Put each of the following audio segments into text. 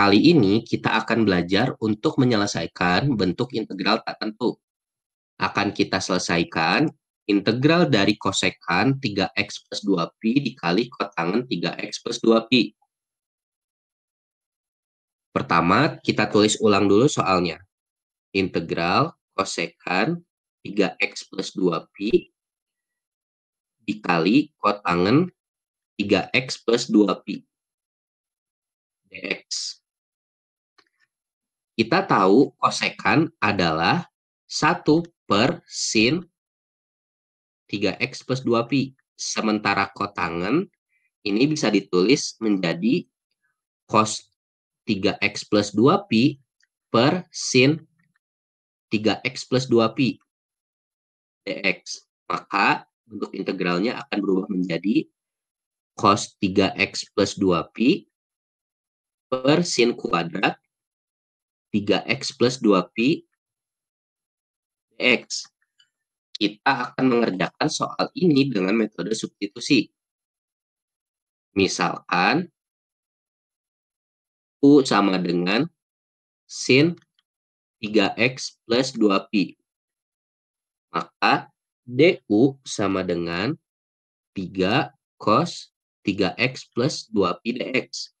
Kali ini kita akan belajar untuk menyelesaikan bentuk integral tak tentu. Akan kita selesaikan integral dari kosekan 3x plus 2p dikali kotangan 3x plus 2p. Pertama, kita tulis ulang dulu soalnya. Integral kosekan 3x plus 2p dikali kotangan 3x plus 2p dx. Kita tahu kosekan adalah 1 per sin 3x plus 2pi. Sementara kotangan ini bisa ditulis menjadi cos 3x plus 2pi per sin 3x plus 2pi dx. Maka bentuk integralnya akan berubah menjadi cos 3x plus 2pi per sin kuadrat 3x plus 2p dx. Kita akan mengerjakan soal ini dengan metode substitusi. Misalkan, U sama dengan sin 3x plus 2p. Maka, DU sama dengan 3 cos 3x plus 2p dx.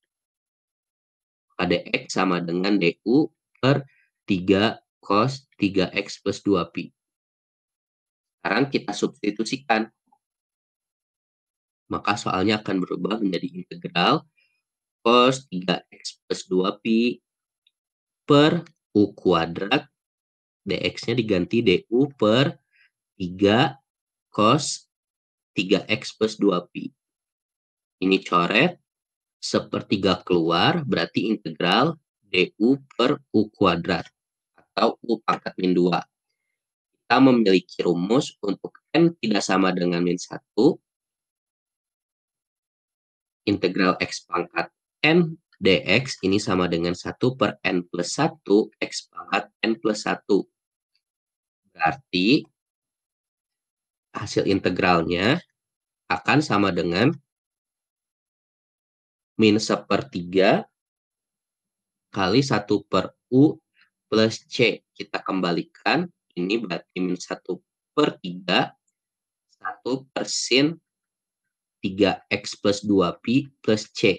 Maka dx sama dengan DU per 3 cos 3x plus 2pi. Sekarang kita substitusikan. Maka soalnya akan berubah menjadi integral cos 3x plus 2pi per u kuadrat dx-nya diganti du per 3 cos 3x plus 2pi. Ini coret, sepertiga keluar, berarti integral DU per U kuadrat atau U pangkat min 2. Kita memiliki rumus untuk N tidak sama dengan min 1, integral X pangkat N dx ini sama dengan 1 per N plus 1 X pangkat N plus 1. Berarti hasil integralnya akan sama dengan min sepertiga kali 1 per U plus C. Kita kembalikan, ini berarti min 1 per 3, 1 per sin 3X plus 2 p plus C.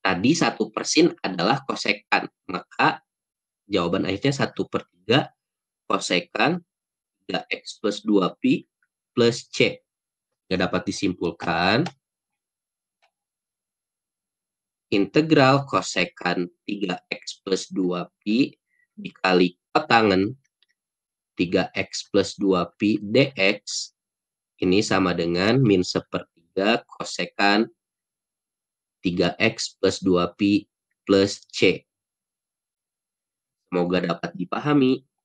Tadi 1 per sin adalah kosekan, maka jawaban akhirnya 1 per 3 kosekan 3X plus 2 p plus C. Nggak dapat disimpulkan integral kosekan 3x plus 2pi dikali kotangan 3x plus 2pi dx ini sama dengan min sepertiga kosekan 3x plus 2pi plus c. Semoga dapat dipahami.